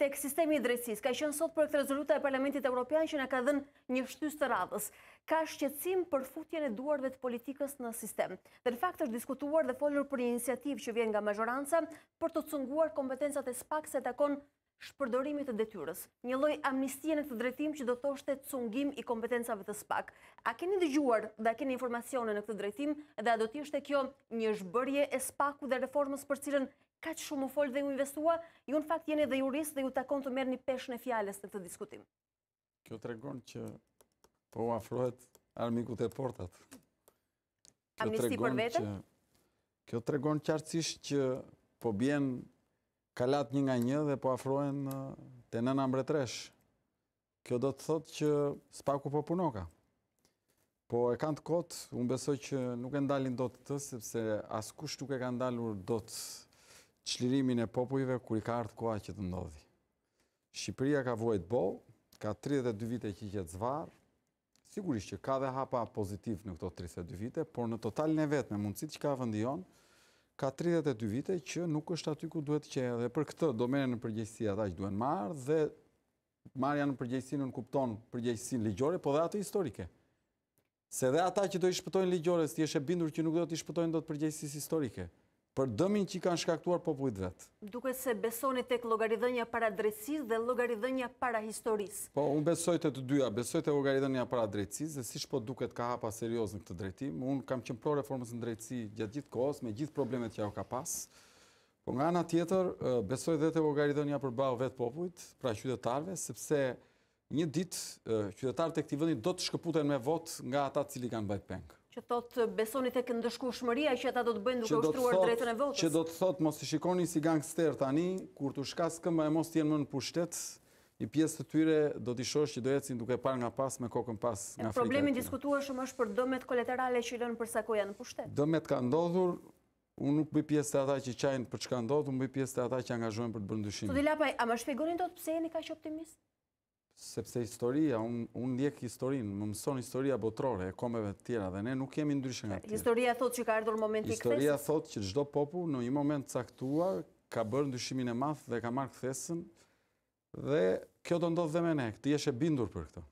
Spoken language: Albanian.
tek sistemi i drejtësis. Ka qënë sot për këtë rezoluta e Parlamentit Europian që në ka dhenë një shtys të radhës. Ka shqecim për futjen e duarve të politikës në sistem. Dhe në fakt është diskutuar dhe folur për një inisiativ që vjen nga majoranca për të cunguar kompetencat e spak se takon shpërdorimit të detyres. Një loj amnistien e të drejtim që do të është cungim i kompetencave të spak. A keni dëgjuar dhe a keni informacione në këtë drejtim dhe a do t'ishte kjo një zhbërje e spaku dhe reformës për cilën ka që shumë u folë dhe u investua, ju në fakt jeni dhe jurist dhe ju takon të merë një peshën e fjales të të diskutim. Kjo të regon që po u afrohet armikut e portat. Amnisti për vete? Kjo të regon qartësish që po bjen kalat një nga një dhe po afrohen të nëna mbretresh. Kjo do të thot që spaku po punoka. Po e kanë të kotë, unë besoj që nuk e ndalin do të të, sepse kush nuk e kanë ndalur do të të qlirimin e popujve kër i ka ardhë koha që të ndodhi. Shqipëria ka vojt bo, ka 32 vite që që të zvarë, sigurisht që ka dhe hapa pozitiv në këto 32 vite, por në totalin e vetë me mundësit që ka vëndion, ka 32 vite që nuk është aty ku duhet që edhe për këtë domene në përgjegjësia ta që duhet marë dhe marja në përgjegjësin në kupton përgjegjësin ligjore, po dhe atë historike. Se dhe ata që do i shpëtojnë ligjore, së eshe bindur që nuk do i shpëtojnë do të historike për dëmin që i kanë shkaktuar popullit vetë. Duke se besoni tek logarithënja para drejtsis dhe logarithënja para historis. Po, unë besoj të dyja, besoj të logarithënja para drejtsis dhe si shpo duket ka hapa serios në këtë drejtim. Unë kam qënë pro reformës në drejtsi gjatë gjithë kohës, me gjithë problemet që ajo ka pas. Po nga nga tjetër, besoj dhe të logarithënja për bau vetë popullit, pra qytetarve, sepse një ditë qytetarët e këti vëndin do të shkëputen me votë nga ata cili kanë bajt pengë. Që thotë besoni të këndëshku shmëria që ta do të bëjnë duke ushtruar drejtën e votës? Që do të thotë mos të shikoni si gangster tani, kur të shkasë këmba e mos t'jenë më në pushtet, një pjesë të tyre do t'i shosh që do ecin duke par nga pas me kokën pas nga frikë. Problemin diskutuar shumë është për dëmet kolaterale që i lënë për sako janë në pushtet? Dëmet ka ndodhur, unë nuk bëj pjesë të ata që qajnë për që ka ndodhur, unë bëj pjesë të ata që angazhojnë për të bërndushim. a pse jeni ka optimist? Sepse historia, unë ndjek historinë, më mëson historia botrore e komeve të tjera dhe ne nuk kemi ndryshën nga tjera. Historia thot që ka ardhur momenti këthesës? Historia thot që gjdo popu në një moment caktua ka bërë ndryshimin e mathë dhe ka marrë kthesën, dhe kjo do ndodhë dhe me ne, këti eshe bindur për këto.